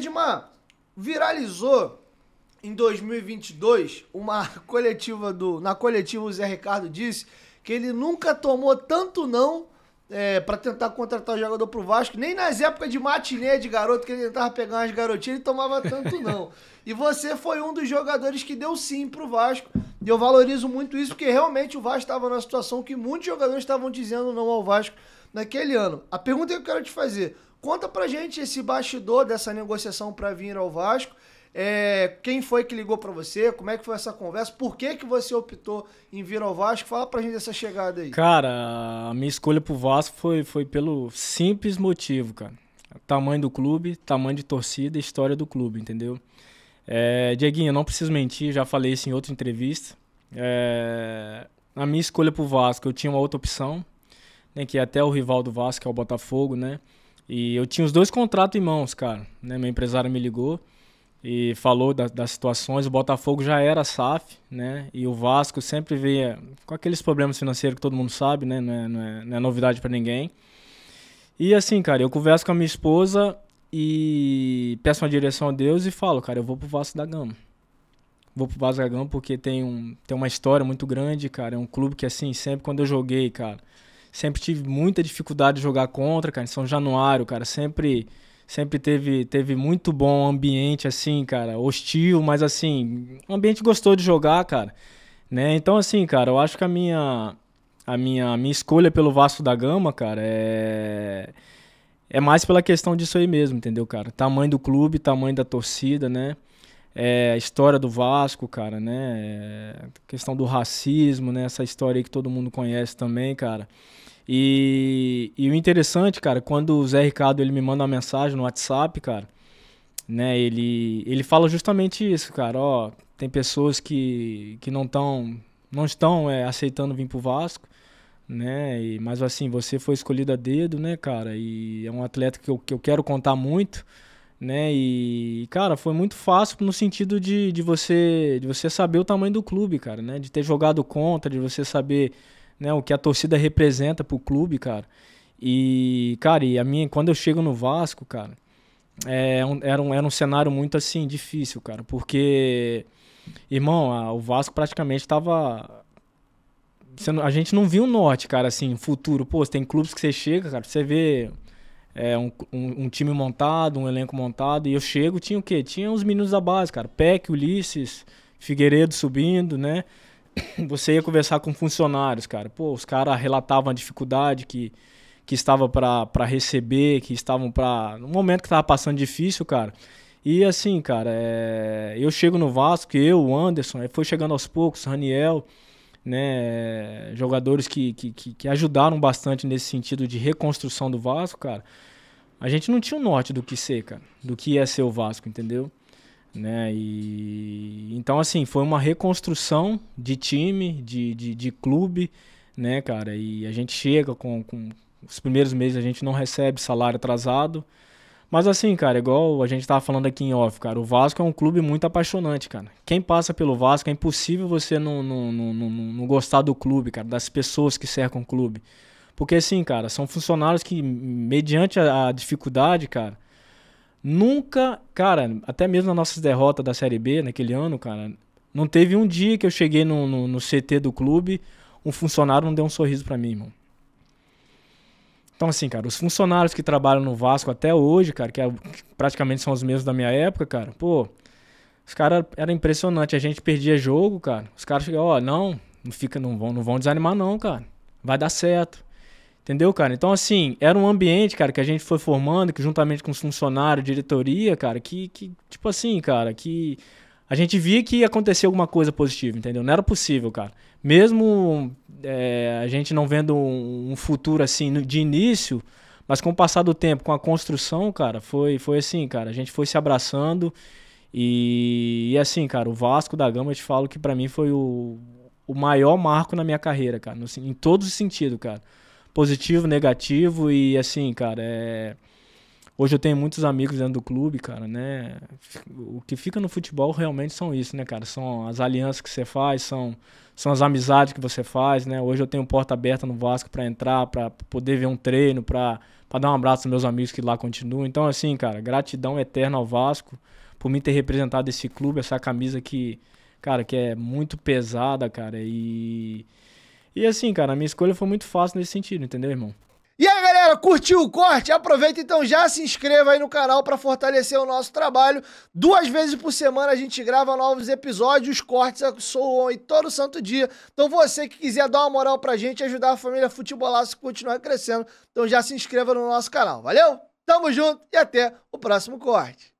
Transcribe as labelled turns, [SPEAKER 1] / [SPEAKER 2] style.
[SPEAKER 1] Edmar, viralizou em 2022 uma coletiva do. Na coletiva, o Zé Ricardo disse que ele nunca tomou tanto não é, para tentar contratar o jogador pro Vasco, nem nas épocas de matinê de garoto que ele tentava pegar umas garotinhas, ele tomava tanto não. e você foi um dos jogadores que deu sim pro Vasco. E eu valorizo muito isso, porque realmente o Vasco estava numa situação que muitos jogadores estavam dizendo não ao Vasco naquele ano. A pergunta que eu quero te fazer: Conta pra gente esse bastidor dessa negociação para vir ao Vasco. É, quem foi que ligou para você? Como é que foi essa conversa? Por que, que você optou em vir ao Vasco? Fala pra gente dessa chegada aí.
[SPEAKER 2] Cara, a minha escolha pro Vasco foi, foi pelo simples motivo, cara. Tamanho do clube, tamanho de torcida e história do clube, entendeu? É, Dieguinho, não preciso mentir, já falei isso em outra entrevista. É, a minha escolha pro Vasco, eu tinha uma outra opção, né, que é até o rival do Vasco, que é o Botafogo, né? E eu tinha os dois contratos em mãos, cara. Né? Meu empresário me ligou e falou da, das situações. O Botafogo já era SAF, né? E o Vasco sempre veio com aqueles problemas financeiros que todo mundo sabe, né? Não é, não é, não é novidade para ninguém. E assim, cara, eu converso com a minha esposa e peço uma direção a Deus e falo, cara, eu vou pro Vasco da Gama. Vou pro Vasco da Gama porque tem, um, tem uma história muito grande, cara. É um clube que, assim, sempre quando eu joguei, cara Sempre tive muita dificuldade de jogar contra, cara. Em São Januário, cara, sempre sempre teve, teve muito bom ambiente, assim, cara, hostil, mas assim, um ambiente gostou de jogar, cara, né? Então, assim, cara, eu acho que a minha, a minha, a minha escolha pelo Vasco da Gama, cara, é. É mais pela questão disso aí mesmo, entendeu, cara? Tamanho do clube, tamanho da torcida, né? é, a história do Vasco, cara, né? É, questão do racismo, né? Essa história aí que todo mundo conhece também, cara. E, e o interessante, cara, quando o Zé Ricardo ele me manda uma mensagem no WhatsApp, cara, né? Ele, ele fala justamente isso, cara. Ó, tem pessoas que, que não estão não estão é, aceitando vir pro Vasco, né? E, mas assim, você foi escolhido a dedo, né, cara? E é um atleta que eu, que eu quero contar muito né? E, cara, foi muito fácil no sentido de, de, você, de você saber o tamanho do clube, cara, né? De ter jogado contra, de você saber né, o que a torcida representa pro clube, cara. E, cara, e a minha, quando eu chego no Vasco, cara, é, era, um, era um cenário muito, assim, difícil, cara, porque, irmão, a, o Vasco praticamente tava... a gente não viu o norte, cara, assim, futuro. Pô, tem clubes que você chega, cara, você vê é, um, um, um, time montado, um elenco montado. E eu chego, tinha o quê? Tinha os meninos da base, cara. Peck, Ulisses, Figueiredo subindo, né? Você ia conversar com funcionários, cara. Pô, os caras relatavam a dificuldade que, que estava para receber, que estavam para. No momento que estava passando difícil, cara. E assim, cara, é... eu chego no Vasco, eu, o Anderson, foi chegando aos poucos, Raniel né, jogadores que, que, que, ajudaram bastante nesse sentido de reconstrução do Vasco, cara, a gente não tinha o um norte do que ser, cara, do que ia é ser o Vasco, entendeu? Né? E, então, assim, foi uma reconstrução de time, de, de, de clube, né, cara? E a gente chega com, com os primeiros meses, a gente não recebe salário atrasado, mas assim, cara, igual a gente tava falando aqui em off, cara, o Vasco é um clube muito apaixonante, cara. Quem passa pelo Vasco é impossível você não, não, não, não, não gostar do clube, cara, das pessoas que cercam o clube. Porque assim, cara, são funcionários que, mediante a, a dificuldade, cara, nunca, cara, até mesmo nas nossas derrotas da Série B naquele ano, cara, não teve um dia que eu cheguei no, no, no CT do clube, um funcionário não deu um sorriso para mim, irmão. Então, assim, cara, os funcionários que trabalham no Vasco até hoje, cara, que, é, que praticamente são os mesmos da minha época, cara, pô, os caras era impressionante. A gente perdia jogo, cara. Os caras chegavam, ó, oh, não, não fica, não vão, não vão desanimar, não, cara. Vai dar certo. Entendeu, cara? Então, assim, era um ambiente, cara, que a gente foi formando, que juntamente com os funcionários, diretoria, cara, que, que tipo assim, cara, que a gente via que ia acontecer alguma coisa positiva, entendeu? Não era possível, cara. Mesmo é, a gente não vendo um, futuro assim de início, mas com o passar do tempo, com a construção, cara, foi, foi assim, cara, a gente foi se abraçando e, e assim, cara, o Vasco da Gama, eu te falo que para mim foi o, o maior marco na minha carreira, cara, no, em todos os sentidos, cara, positivo, negativo e assim, cara, é Hoje eu tenho muitos amigos dentro do clube, cara, né? O que fica no futebol realmente são isso, né, cara? São as alianças que você faz, são, são as amizades que você faz, né? Hoje eu tenho porta aberta no Vasco para entrar, para poder ver um treino, para dar um abraço aos meus amigos que lá continuam. Então, assim, cara, gratidão eterna ao Vasco por me ter representado esse clube, essa camisa que, cara, que é muito pesada, cara, e... E assim, cara, a minha escolha foi muito fácil nesse sentido, entendeu, irmão?
[SPEAKER 1] E aí, galera? Galera, curtiu o corte? Aproveita então já se inscreva aí no canal para fortalecer o nosso trabalho. Duas vezes por semana a gente grava novos episódios, os cortes soam aí todo santo dia. Então você que quiser dar uma moral pra gente, ajudar a família Futebolaço a continuar crescendo, então já se inscreva no nosso canal. Valeu? Tamo junto e até o próximo corte.